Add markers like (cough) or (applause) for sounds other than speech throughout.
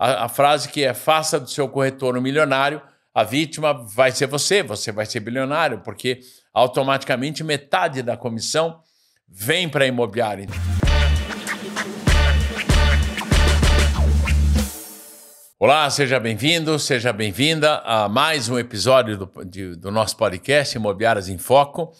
a, a frase que é faça do seu corretor um milionário, a vítima vai ser você, você vai ser bilionário, porque automaticamente metade da comissão vem para a imobiliária. Olá, seja bem-vindo, seja bem-vinda a mais um episódio do, de, do nosso podcast Imobiliárias em Foco.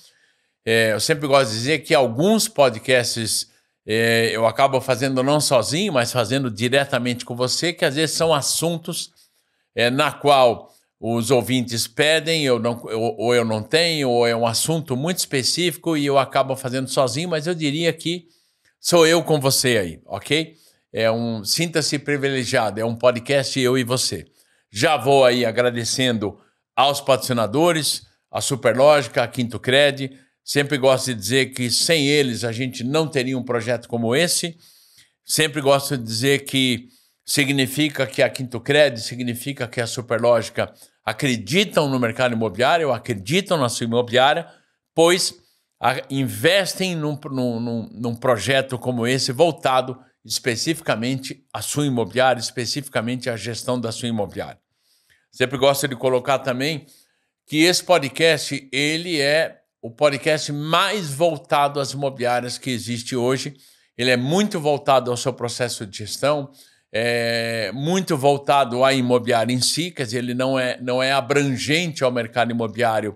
É, eu sempre gosto de dizer que alguns podcasts é, eu acabo fazendo não sozinho, mas fazendo diretamente com você, que às vezes são assuntos é, na qual os ouvintes pedem, eu não, eu, ou eu não tenho, ou é um assunto muito específico e eu acabo fazendo sozinho, mas eu diria que sou eu com você aí, ok? É um Sinta-se Privilegiado, é um podcast eu e você. Já vou aí agradecendo aos patrocinadores, a Superlógica, a Quinto Crédito, Sempre gosto de dizer que sem eles a gente não teria um projeto como esse. Sempre gosto de dizer que significa que a Quinto Crédito, significa que a Superlógica acreditam no mercado imobiliário, acreditam na sua imobiliária, pois investem num, num, num projeto como esse voltado especificamente à sua imobiliária, especificamente à gestão da sua imobiliária. Sempre gosto de colocar também que esse podcast ele é o podcast mais voltado às imobiliárias que existe hoje. Ele é muito voltado ao seu processo de gestão, é muito voltado à imobiliária em si, quer dizer, ele não é, não é abrangente ao mercado imobiliário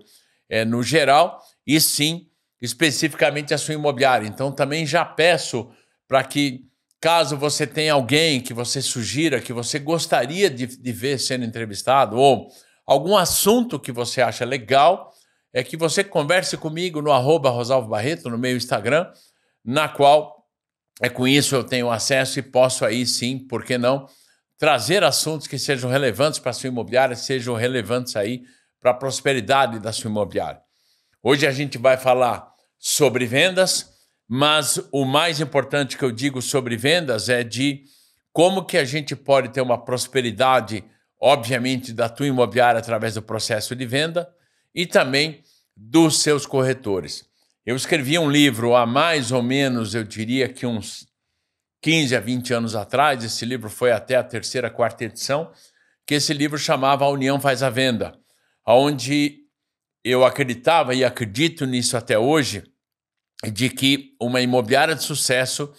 é, no geral, e sim especificamente à sua imobiliária. Então, também já peço para que, caso você tenha alguém que você sugira, que você gostaria de, de ver sendo entrevistado, ou algum assunto que você acha legal, é que você converse comigo no arroba Rosalvo Barreto, no meu Instagram, na qual é com isso eu tenho acesso e posso aí sim, por que não, trazer assuntos que sejam relevantes para a sua imobiliária, sejam relevantes aí para a prosperidade da sua imobiliária. Hoje a gente vai falar sobre vendas, mas o mais importante que eu digo sobre vendas é de como que a gente pode ter uma prosperidade, obviamente, da tua imobiliária através do processo de venda, e também dos seus corretores. Eu escrevi um livro há mais ou menos, eu diria que uns 15 a 20 anos atrás, esse livro foi até a terceira, quarta edição, que esse livro chamava A União Faz a Venda, onde eu acreditava e acredito nisso até hoje, de que uma imobiliária de sucesso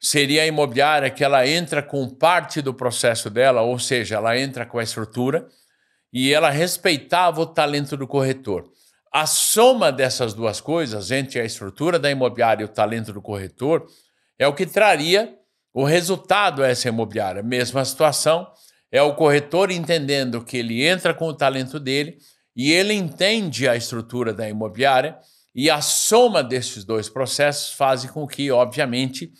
seria a imobiliária que ela entra com parte do processo dela, ou seja, ela entra com a estrutura, e ela respeitava o talento do corretor. A soma dessas duas coisas, entre a estrutura da imobiliária e o talento do corretor, é o que traria o resultado a essa imobiliária. Mesma situação, é o corretor entendendo que ele entra com o talento dele e ele entende a estrutura da imobiliária, e a soma desses dois processos faz com que, obviamente,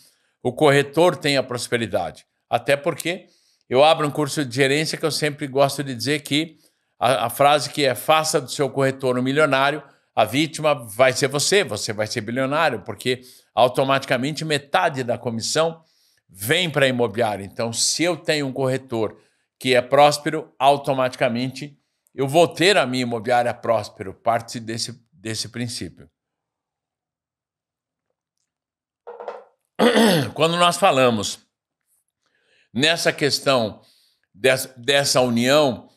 o corretor tenha prosperidade. Até porque eu abro um curso de gerência que eu sempre gosto de dizer que a, a frase que é faça do seu corretor um milionário, a vítima vai ser você, você vai ser bilionário, porque automaticamente metade da comissão vem para a imobiliária. Então, se eu tenho um corretor que é próspero, automaticamente eu vou ter a minha imobiliária próspero. Parte desse, desse princípio. (clears throat) Quando nós falamos nessa questão dessa, dessa união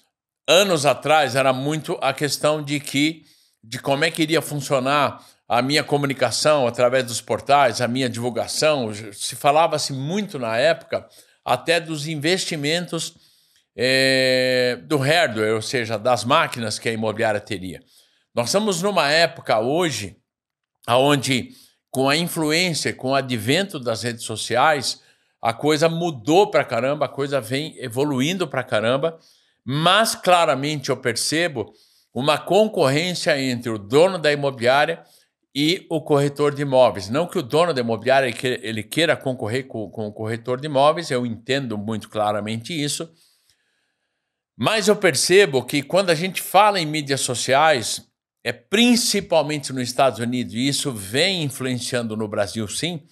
anos atrás era muito a questão de que de como é que iria funcionar a minha comunicação através dos portais, a minha divulgação. Se falava-se muito na época até dos investimentos é, do hardware, ou seja, das máquinas que a imobiliária teria. Nós estamos numa época hoje onde, com a influência, com o advento das redes sociais, a coisa mudou para caramba, a coisa vem evoluindo para caramba mas claramente eu percebo uma concorrência entre o dono da imobiliária e o corretor de imóveis. Não que o dono da imobiliária ele queira concorrer com, com o corretor de imóveis, eu entendo muito claramente isso, mas eu percebo que quando a gente fala em mídias sociais, é principalmente nos Estados Unidos, e isso vem influenciando no Brasil, sim.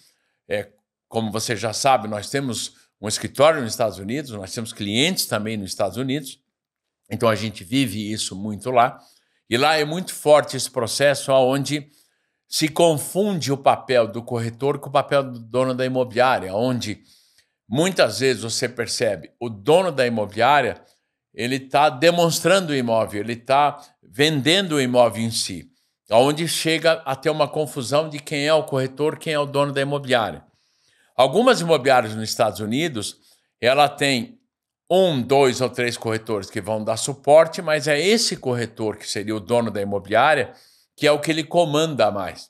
É, como você já sabe, nós temos um escritório nos Estados Unidos, nós temos clientes também nos Estados Unidos. Então a gente vive isso muito lá. E lá é muito forte esse processo onde se confunde o papel do corretor com o papel do dono da imobiliária, onde muitas vezes você percebe o dono da imobiliária ele está demonstrando o imóvel, ele está vendendo o imóvel em si, aonde chega a ter uma confusão de quem é o corretor, quem é o dono da imobiliária. Algumas imobiliárias nos Estados Unidos, ela tem um, dois ou três corretores que vão dar suporte, mas é esse corretor que seria o dono da imobiliária que é o que ele comanda mais.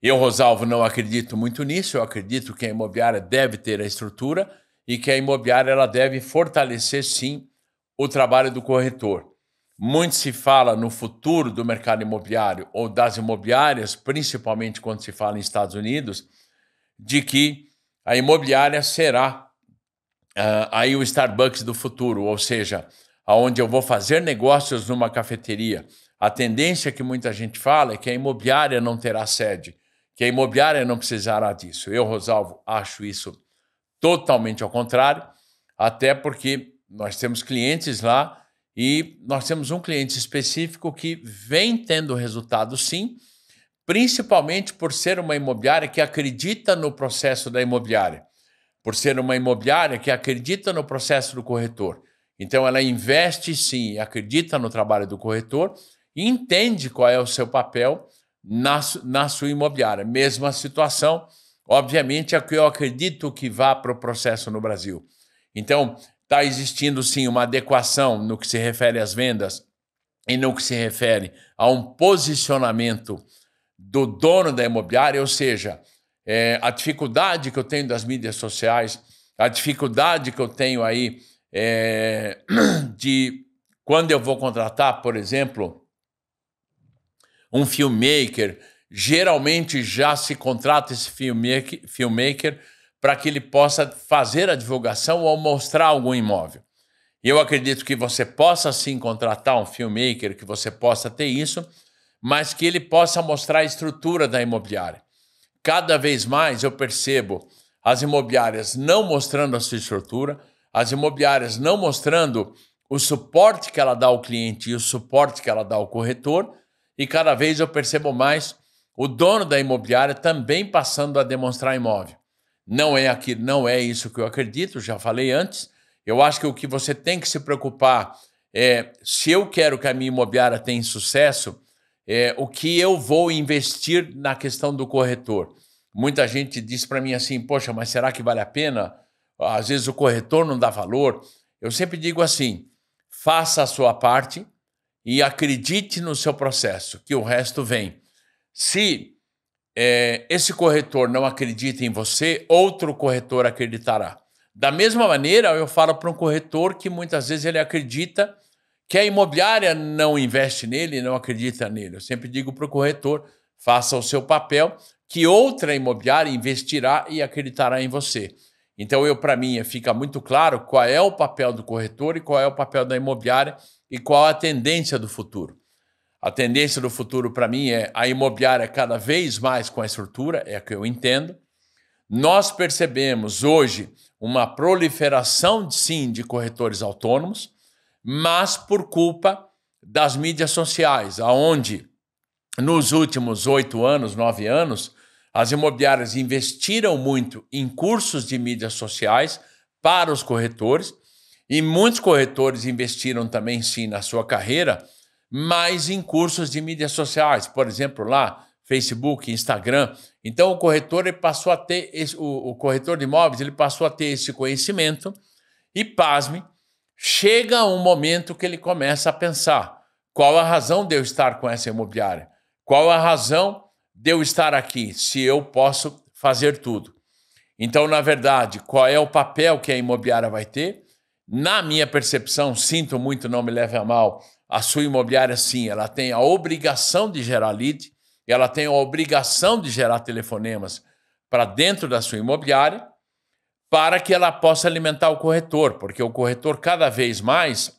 Eu, Rosalvo, não acredito muito nisso. Eu acredito que a imobiliária deve ter a estrutura e que a imobiliária ela deve fortalecer, sim, o trabalho do corretor. Muito se fala no futuro do mercado imobiliário ou das imobiliárias, principalmente quando se fala em Estados Unidos, de que a imobiliária será uh, aí o Starbucks do futuro, ou seja, aonde eu vou fazer negócios numa cafeteria. A tendência que muita gente fala é que a imobiliária não terá sede, que a imobiliária não precisará disso. Eu, Rosalvo, acho isso totalmente ao contrário, até porque nós temos clientes lá e nós temos um cliente específico que vem tendo resultado sim, principalmente por ser uma imobiliária que acredita no processo da imobiliária por ser uma imobiliária que acredita no processo do corretor. Então, ela investe sim, acredita no trabalho do corretor e entende qual é o seu papel na, na sua imobiliária. Mesma situação, obviamente, é que eu acredito que vá para o processo no Brasil. Então, está existindo sim uma adequação no que se refere às vendas e no que se refere a um posicionamento do dono da imobiliária, ou seja, é, a dificuldade que eu tenho das mídias sociais, a dificuldade que eu tenho aí é, (clears throat) de quando eu vou contratar, por exemplo, um filmmaker, geralmente já se contrata esse filmmaker, filmmaker para que ele possa fazer a divulgação ou mostrar algum imóvel. Eu acredito que você possa sim contratar um filmmaker, que você possa ter isso, mas que ele possa mostrar a estrutura da imobiliária. Cada vez mais eu percebo as imobiliárias não mostrando a sua estrutura, as imobiliárias não mostrando o suporte que ela dá ao cliente e o suporte que ela dá ao corretor, e cada vez eu percebo mais o dono da imobiliária também passando a demonstrar imóvel. Não é aqui, não é isso que eu acredito, já falei antes. Eu acho que o que você tem que se preocupar é se eu quero que a minha imobiliária tenha sucesso, é, o que eu vou investir na questão do corretor. Muita gente diz para mim assim: poxa, mas será que vale a pena? Às vezes o corretor não dá valor. Eu sempre digo assim: faça a sua parte e acredite no seu processo, que o resto vem. Se é, esse corretor não acredita em você, outro corretor acreditará. Da mesma maneira, eu falo para um corretor que muitas vezes ele acredita que a imobiliária não investe nele, não acredita nele. Eu sempre digo para o corretor: faça o seu papel, que outra imobiliária investirá e acreditará em você. Então, eu para mim fica muito claro qual é o papel do corretor e qual é o papel da imobiliária e qual a tendência do futuro. A tendência do futuro para mim é a imobiliária cada vez mais com a estrutura, é a que eu entendo. Nós percebemos hoje uma proliferação, sim, de corretores autônomos, mas por culpa das mídias sociais, aonde nos últimos oito anos, nove anos, as imobiliárias investiram muito em cursos de mídias sociais para os corretores e muitos corretores investiram também sim na sua carreira, mas em cursos de mídias sociais, por exemplo, lá Facebook, Instagram. Então o corretor ele passou a ter esse, o, o corretor de imóveis, ele passou a ter esse conhecimento e pasme, Chega um momento que ele começa a pensar: qual a razão de eu estar com essa imobiliária? Qual a razão de eu estar aqui se eu posso fazer tudo? Então, na verdade, qual é o papel que a imobiliária vai ter? Na minha percepção, sinto muito, não me leve a mal, a sua imobiliária sim, ela tem a obrigação de gerar lead, ela tem a obrigação de gerar telefonemas para dentro da sua imobiliária, para que ela possa alimentar o corretor, porque o corretor cada vez mais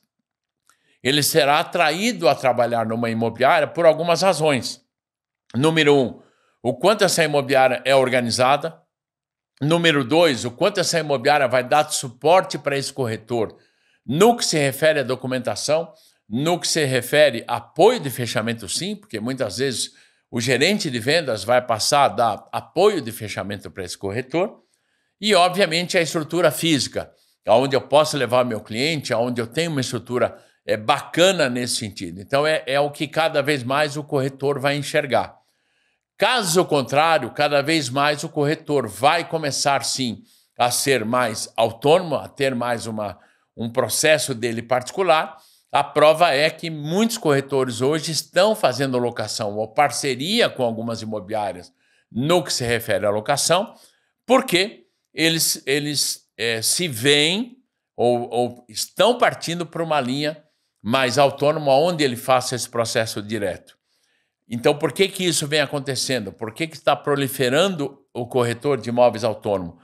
ele será atraído a trabalhar numa imobiliária por algumas razões. Número um, o quanto essa imobiliária é organizada. Número dois, o quanto essa imobiliária vai dar suporte para esse corretor no que se refere à documentação, no que se refere a apoio de fechamento, sim, porque muitas vezes o gerente de vendas vai passar a dar apoio de fechamento para esse corretor. E, obviamente, a estrutura física, aonde eu posso levar meu cliente, aonde eu tenho uma estrutura é, bacana nesse sentido. Então, é, é o que cada vez mais o corretor vai enxergar. Caso contrário, cada vez mais o corretor vai começar, sim, a ser mais autônomo, a ter mais uma, um processo dele particular. A prova é que muitos corretores hoje estão fazendo locação ou parceria com algumas imobiliárias no que se refere à locação, porque eles, eles é, se veem ou, ou estão partindo para uma linha mais autônoma onde ele faça esse processo direto. Então, por que, que isso vem acontecendo? Por que, que está proliferando o corretor de imóveis autônomo?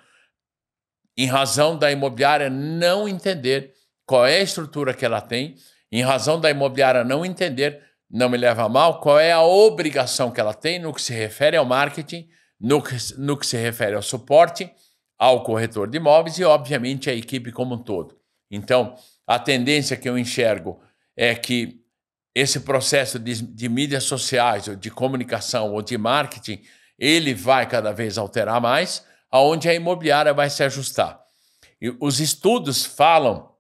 Em razão da imobiliária não entender qual é a estrutura que ela tem, em razão da imobiliária não entender, não me leva a mal, qual é a obrigação que ela tem no que se refere ao marketing, no que, no que se refere ao suporte ao corretor de imóveis e, obviamente, à equipe como um todo. Então, a tendência que eu enxergo é que esse processo de, de mídias sociais, ou de comunicação ou de marketing, ele vai cada vez alterar mais, aonde a imobiliária vai se ajustar. E os estudos falam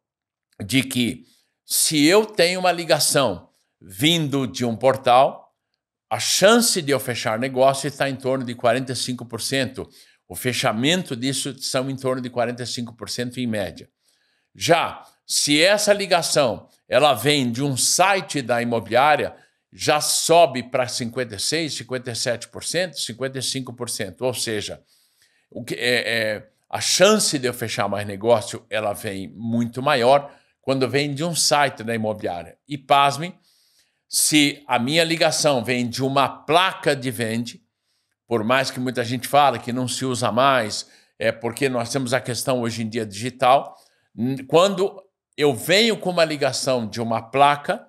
de que se eu tenho uma ligação vindo de um portal, a chance de eu fechar negócio está em torno de 45%, o fechamento disso são em torno de 45% em média. Já se essa ligação ela vem de um site da imobiliária, já sobe para 56, 57%, 55%. Ou seja, o que é, é, a chance de eu fechar mais negócio ela vem muito maior quando vem de um site da imobiliária. E pasme, se a minha ligação vem de uma placa de vende, por mais que muita gente fale que não se usa mais, é porque nós temos a questão hoje em dia digital. Quando eu venho com uma ligação de uma placa,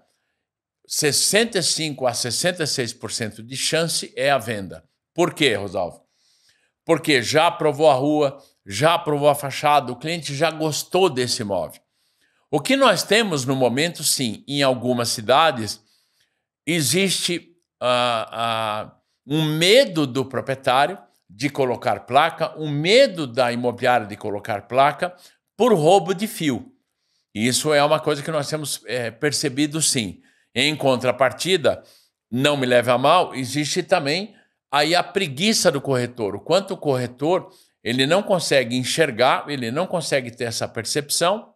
65 a 66% de chance é a venda. Por quê, Rosalvo? Porque já aprovou a rua, já aprovou a fachada, o cliente já gostou desse imóvel. O que nós temos no momento, sim, em algumas cidades, existe a. Uh, uh, um medo do proprietário de colocar placa, um medo da imobiliária de colocar placa por roubo de fio. Isso é uma coisa que nós temos é, percebido sim. Em contrapartida, não me leve a mal, existe também aí a preguiça do corretor. O quanto o corretor ele não consegue enxergar, ele não consegue ter essa percepção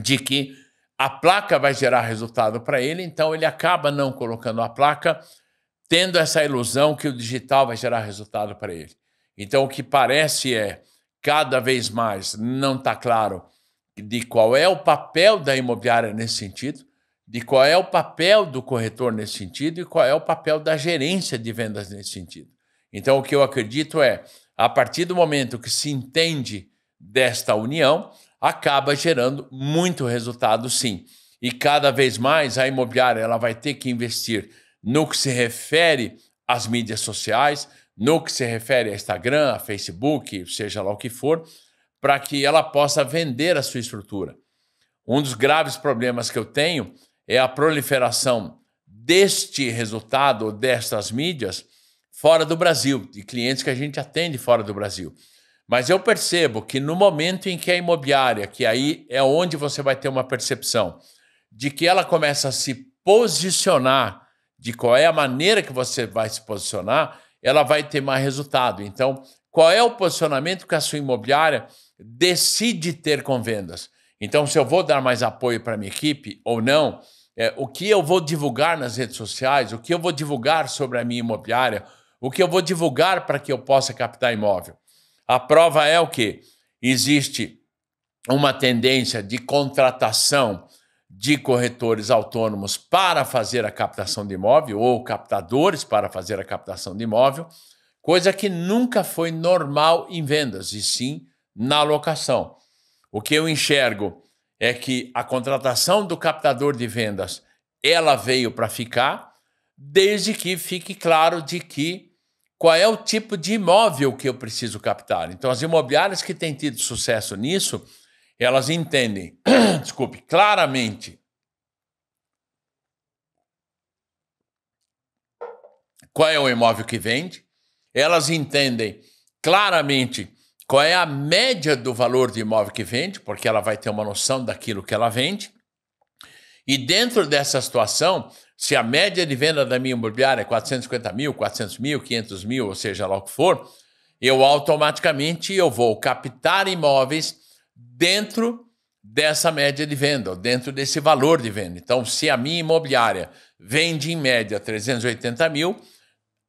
de que a placa vai gerar resultado para ele, então ele acaba não colocando a placa tendo essa ilusão que o digital vai gerar resultado para ele. Então, o que parece é, cada vez mais, não está claro de qual é o papel da imobiliária nesse sentido, de qual é o papel do corretor nesse sentido e qual é o papel da gerência de vendas nesse sentido. Então, o que eu acredito é, a partir do momento que se entende desta união, acaba gerando muito resultado, sim. E cada vez mais a imobiliária ela vai ter que investir no que se refere às mídias sociais, no que se refere a Instagram, a Facebook, seja lá o que for, para que ela possa vender a sua estrutura. Um dos graves problemas que eu tenho é a proliferação deste resultado, ou destas mídias, fora do Brasil, de clientes que a gente atende fora do Brasil. Mas eu percebo que no momento em que a imobiliária, que aí é onde você vai ter uma percepção de que ela começa a se posicionar de qual é a maneira que você vai se posicionar, ela vai ter mais resultado. Então, qual é o posicionamento que a sua imobiliária decide ter com vendas? Então, se eu vou dar mais apoio para minha equipe ou não, é, o que eu vou divulgar nas redes sociais, o que eu vou divulgar sobre a minha imobiliária, o que eu vou divulgar para que eu possa captar imóvel. A prova é o que existe uma tendência de contratação de corretores autônomos para fazer a captação de imóvel ou captadores para fazer a captação de imóvel, coisa que nunca foi normal em vendas, e sim na locação. O que eu enxergo é que a contratação do captador de vendas, ela veio para ficar, desde que fique claro de que qual é o tipo de imóvel que eu preciso captar. Então as imobiliárias que têm tido sucesso nisso, elas entendem, (clears throat) desculpe, claramente qual é o imóvel que vende, elas entendem claramente qual é a média do valor do imóvel que vende, porque ela vai ter uma noção daquilo que ela vende. E dentro dessa situação, se a média de venda da minha imobiliária é 450 mil, 400 mil, 500 mil, ou seja lá o que for, eu automaticamente eu vou captar imóveis dentro dessa média de venda, dentro desse valor de venda. Então, se a minha imobiliária vende em média 380 mil,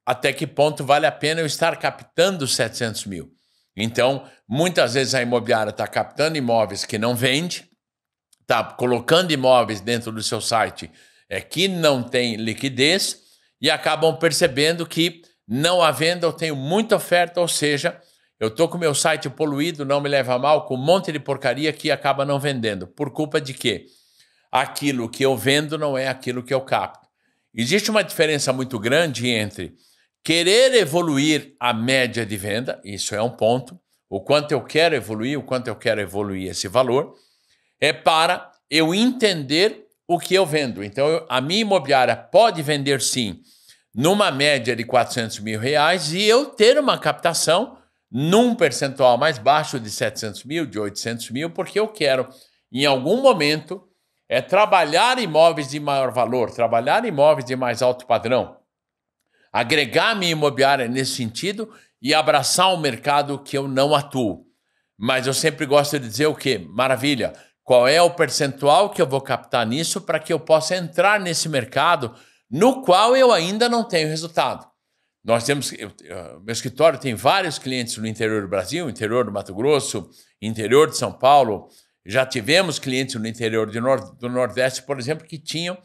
até que ponto vale a pena eu estar captando 700 mil? Então, muitas vezes a imobiliária está captando imóveis que não vende, está colocando imóveis dentro do seu site é, que não tem liquidez e acabam percebendo que não há venda, eu tenho muita oferta, ou seja, eu tô com meu site poluído, não me leva mal, com um monte de porcaria que acaba não vendendo. Por culpa de quê? Aquilo que eu vendo não é aquilo que eu capto. Existe uma diferença muito grande entre querer evoluir a média de venda, isso é um ponto, o quanto eu quero evoluir, o quanto eu quero evoluir esse valor, é para eu entender o que eu vendo. Então, eu, a minha imobiliária pode vender sim, numa média de 400 mil reais, e eu ter uma captação num percentual mais baixo de 700 mil, de 800 mil, porque eu quero, em algum momento, é trabalhar imóveis de maior valor, trabalhar imóveis de mais alto padrão, agregar minha imobiliária nesse sentido e abraçar um mercado que eu não atuo. Mas eu sempre gosto de dizer o quê? Maravilha, qual é o percentual que eu vou captar nisso para que eu possa entrar nesse mercado no qual eu ainda não tenho resultado. Nós temos. Eh, meu escritório tem vários clientes no interior do Brasil, interior do Mato Grosso, interior de São Paulo. Já tivemos clientes no interior do, do Nordeste, por exemplo, que tinham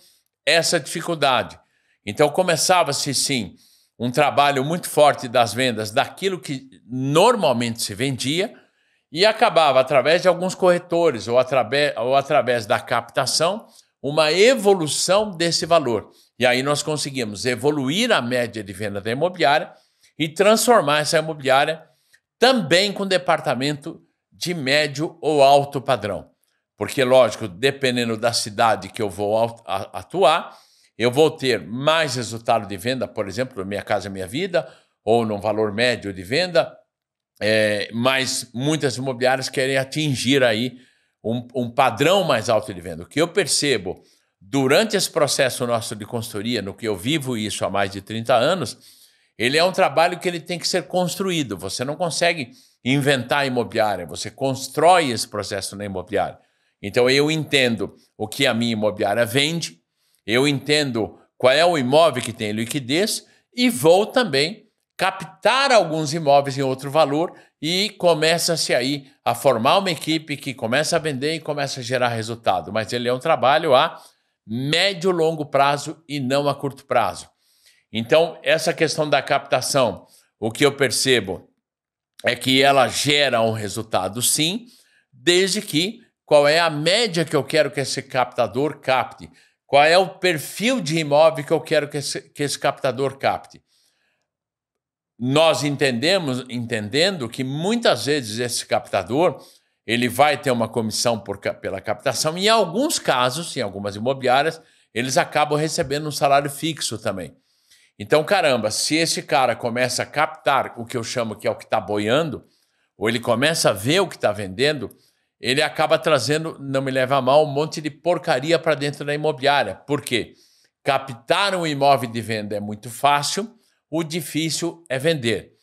essa dificuldade. Então, começava-se, sim, um trabalho muito forte das vendas daquilo que normalmente se vendia e acabava, através de alguns corretores ou ou através da captação, uma evolução desse valor. E aí nós conseguimos evoluir a média de venda da imobiliária e transformar essa imobiliária também com departamento de médio ou alto padrão. Porque, lógico, dependendo da cidade que eu vou atuar, eu vou ter mais resultado de venda, por exemplo, Minha Casa Minha Vida, ou num valor médio de venda, é, mas muitas imobiliárias querem atingir aí um, um padrão mais alto de venda. O que eu percebo durante esse processo nosso de consultoria, no que eu vivo isso há mais de 30 anos, ele é um trabalho que ele tem que ser construído. Você não consegue inventar a imobiliária, você constrói esse processo na imobiliária. Então eu entendo o que a minha imobiliária vende, eu entendo qual é o imóvel que tem liquidez e vou também captar alguns imóveis em outro valor e começa-se aí a formar uma equipe que começa a vender e começa a gerar resultado. Mas ele é um trabalho a médio longo prazo e não a curto prazo. Então, essa questão da captação, o que eu percebo é que ela gera um resultado sim, desde que qual é a média que eu quero que esse captador capte, qual é o perfil de imóvel que eu quero que esse, que esse captador capte. Nós entendemos, entendendo que muitas vezes esse captador ele vai ter uma comissão por, pela captação. E em alguns casos, em algumas imobiliárias, eles acabam recebendo um salário fixo também. Então, caramba, se esse cara começa a captar o que eu chamo que é o que está boiando, ou ele começa a ver o que está vendendo, ele acaba trazendo, não me leva a mal, um monte de porcaria para dentro da imobiliária. Por quê? Captar um imóvel de venda é muito fácil, o difícil é vender.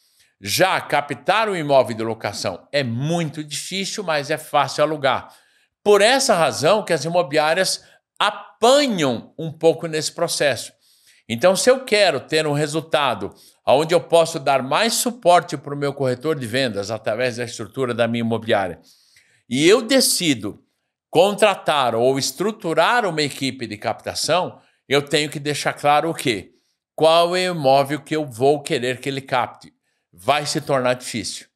Já captar um imóvel de locação é muito difícil, mas é fácil alugar. Por essa razão que as imobiliárias apanham um pouco nesse processo. Então, se eu quero ter um resultado onde eu posso dar mais suporte para o meu corretor de vendas através da estrutura da minha imobiliária, e eu decido contratar ou estruturar uma equipe de captação, eu tenho que deixar claro o quê? Qual é o imóvel que eu vou querer que ele capte? vai se tornar difícil.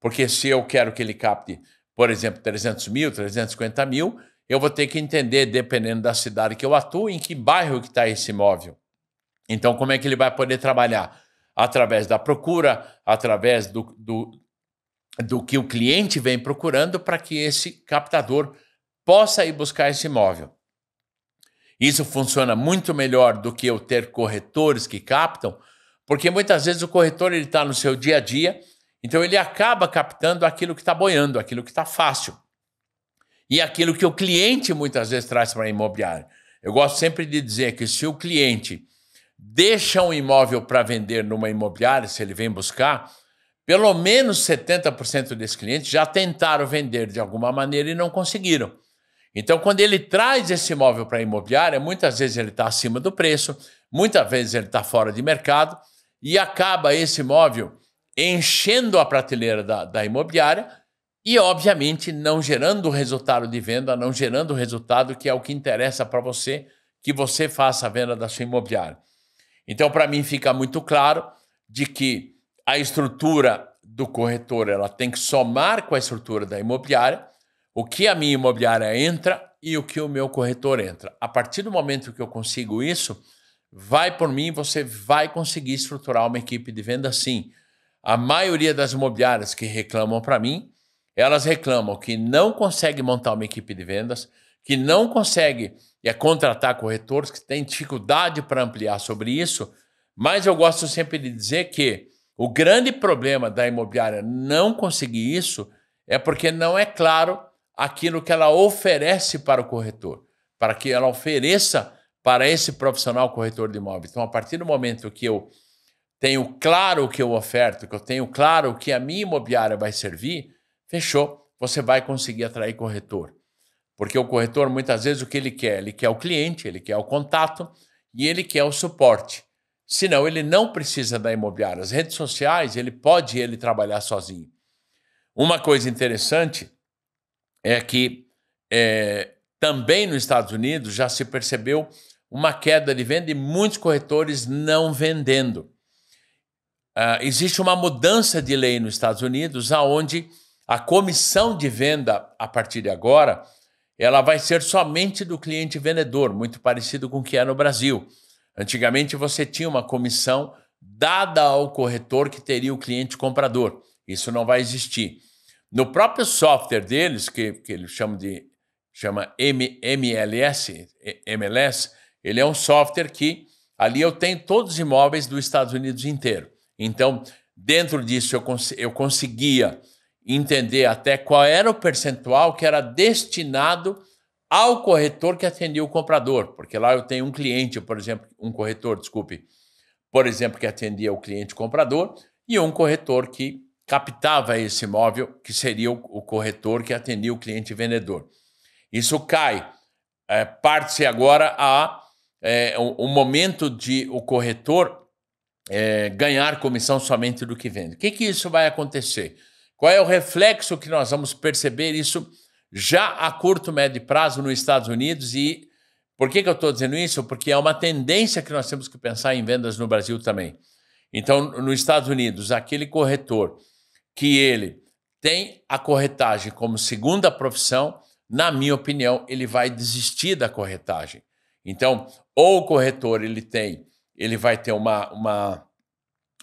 Porque se eu quero que ele capte, por exemplo, 300 mil, 350 mil, eu vou ter que entender, dependendo da cidade que eu atuo, em que bairro que está esse imóvel. Então, como é que ele vai poder trabalhar? Através da procura, através do, do, do que o cliente vem procurando para que esse captador possa ir buscar esse imóvel. Isso funciona muito melhor do que eu ter corretores que captam, porque muitas vezes o corretor ele está no seu dia a dia, então ele acaba captando aquilo que está boiando, aquilo que está fácil. E aquilo que o cliente muitas vezes traz para a imobiliária. Eu gosto sempre de dizer que se o cliente deixa um imóvel para vender numa imobiliária, se ele vem buscar, pelo menos 70% desses clientes já tentaram vender de alguma maneira e não conseguiram. Então, quando ele traz esse imóvel para a imobiliária, muitas vezes ele está acima do preço, muitas vezes ele está fora de mercado, e acaba esse imóvel enchendo a prateleira da, da imobiliária e, obviamente, não gerando o resultado de venda, não gerando o resultado que é o que interessa para você, que você faça a venda da sua imobiliária. Então, para mim, fica muito claro de que a estrutura do corretor ela tem que somar com a estrutura da imobiliária o que a minha imobiliária entra e o que o meu corretor entra. A partir do momento que eu consigo isso, Vai por mim, você vai conseguir estruturar uma equipe de venda sim. A maioria das imobiliárias que reclamam para mim, elas reclamam que não consegue montar uma equipe de vendas, que não consegue é, contratar corretores, que tem dificuldade para ampliar sobre isso. Mas eu gosto sempre de dizer que o grande problema da imobiliária não conseguir isso é porque não é claro aquilo que ela oferece para o corretor, para que ela ofereça para esse profissional corretor de imóveis. Então, a partir do momento que eu tenho claro o que eu oferto, que eu tenho claro o que a minha imobiliária vai servir, fechou, você vai conseguir atrair corretor. Porque o corretor, muitas vezes, o que ele quer? Ele quer o cliente, ele quer o contato e ele quer o suporte. Senão, ele não precisa da imobiliária. As redes sociais, ele pode ele trabalhar sozinho. Uma coisa interessante é que é, também nos Estados Unidos já se percebeu uma queda de venda e muitos corretores não vendendo. Uh, existe uma mudança de lei nos Estados Unidos, aonde a comissão de venda, a partir de agora, ela vai ser somente do cliente vendedor, muito parecido com o que é no Brasil. Antigamente você tinha uma comissão dada ao corretor que teria o cliente comprador. Isso não vai existir. No próprio software deles, que, que eles chamam de chama MLS, MLS, ele é um software que ali eu tenho todos os imóveis dos Estados Unidos inteiro. Então, dentro disso, eu, cons eu conseguia entender até qual era o percentual que era destinado ao corretor que atendia o comprador, porque lá eu tenho um cliente, por exemplo, um corretor, desculpe, por exemplo, que atendia o cliente comprador e um corretor que captava esse imóvel, que seria o, o corretor que atendia o cliente vendedor. Isso cai, é, parte-se agora a é, o, o, momento de o corretor é, ganhar comissão somente do que vende. O que, que isso vai acontecer? Qual é o reflexo que nós vamos perceber isso já a curto, médio prazo nos Estados Unidos? E por que, que eu estou dizendo isso? Porque é uma tendência que nós temos que pensar em vendas no Brasil também. Então, nos Estados Unidos, aquele corretor que ele tem a corretagem como segunda profissão, na minha opinião, ele vai desistir da corretagem. Então, ou o corretor ele tem, ele vai ter uma, uma,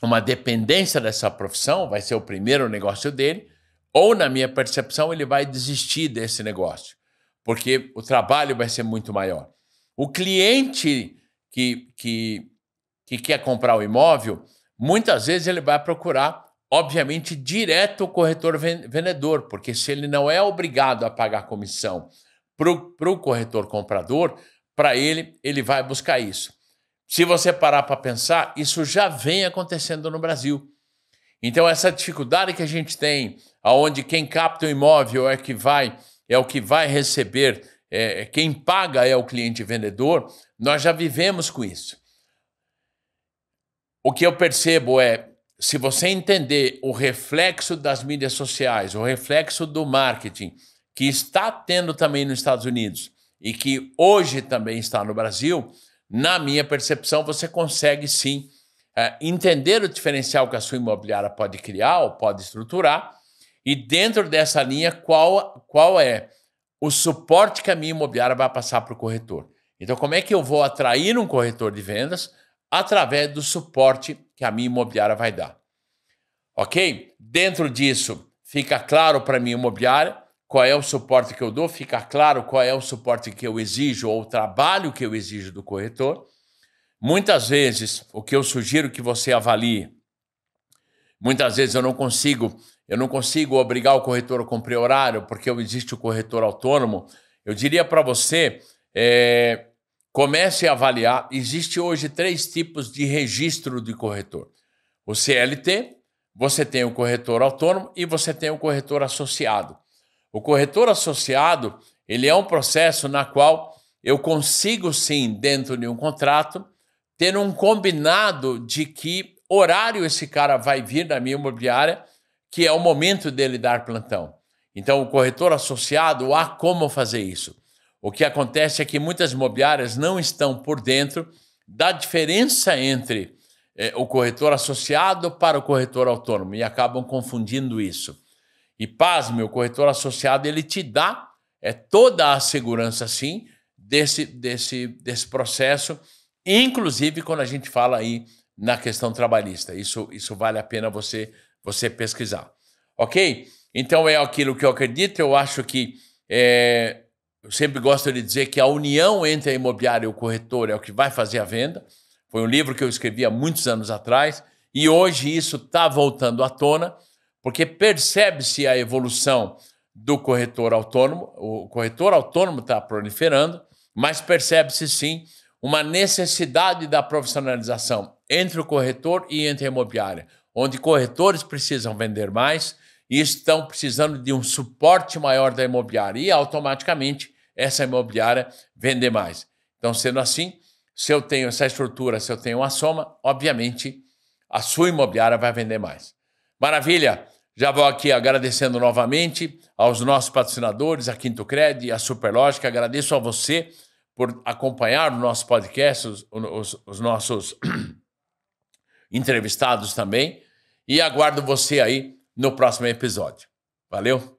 uma dependência dessa profissão, vai ser o primeiro negócio dele, ou na minha percepção ele vai desistir desse negócio, porque o trabalho vai ser muito maior. O cliente que, que, que quer comprar o imóvel, muitas vezes ele vai procurar, obviamente, direto o corretor vendedor, porque se ele não é obrigado a pagar comissão para o corretor comprador, para ele, ele vai buscar isso. Se você parar para pensar, isso já vem acontecendo no Brasil. Então, essa dificuldade que a gente tem, aonde quem capta o imóvel é que vai, é o que vai receber, é, é, quem paga é o cliente vendedor, nós já vivemos com isso. O que eu percebo é, se você entender o reflexo das mídias sociais, o reflexo do marketing, que está tendo também nos Estados Unidos, e que hoje também está no Brasil, na minha percepção, você consegue sim é, entender o diferencial que a sua imobiliária pode criar ou pode estruturar, e dentro dessa linha, qual, qual é o suporte que a minha imobiliária vai passar para o corretor. Então, como é que eu vou atrair um corretor de vendas? Através do suporte que a minha imobiliária vai dar. Ok? Dentro disso, fica claro para a minha imobiliária qual é o suporte que eu dou, fica claro qual é o suporte que eu exijo ou o trabalho que eu exijo do corretor. Muitas vezes, o que eu sugiro que você avalie, muitas vezes eu não consigo, eu não consigo obrigar o corretor a cumprir horário, porque existe o corretor autônomo. Eu diria para você, é, comece a avaliar. Existe hoje três tipos de registro de corretor: o CLT, você tem o corretor autônomo e você tem o corretor associado. O corretor associado, ele é um processo na qual eu consigo sim, dentro de um contrato, ter um combinado de que horário esse cara vai vir na minha imobiliária, que é o momento dele dar plantão. Então, o corretor associado há como fazer isso. O que acontece é que muitas imobiliárias não estão por dentro da diferença entre eh, o corretor associado para o corretor autônomo e acabam confundindo isso. E paz, meu corretor associado, ele te dá é toda a segurança, sim, desse, desse, desse processo, inclusive quando a gente fala aí na questão trabalhista. Isso, isso vale a pena você, você pesquisar. Ok? Então é aquilo que eu acredito. Eu acho que é, eu sempre gosto de dizer que a união entre a imobiliária e o corretor é o que vai fazer a venda. Foi um livro que eu escrevi há muitos anos atrás e hoje isso está voltando à tona porque percebe-se a evolução do corretor autônomo, o corretor autônomo está proliferando, mas percebe-se sim uma necessidade da profissionalização entre o corretor e entre a imobiliária, onde corretores precisam vender mais e estão precisando de um suporte maior da imobiliária e automaticamente essa imobiliária vender mais. Então, sendo assim, se eu tenho essa estrutura, se eu tenho uma soma, obviamente a sua imobiliária vai vender mais. Maravilha! Já vou aqui agradecendo novamente aos nossos patrocinadores, a Quinto Cred, a Superlógica. Agradeço a você por acompanhar o nosso podcast, os, os, os nossos (clears throat) entrevistados também. E aguardo você aí no próximo episódio. Valeu!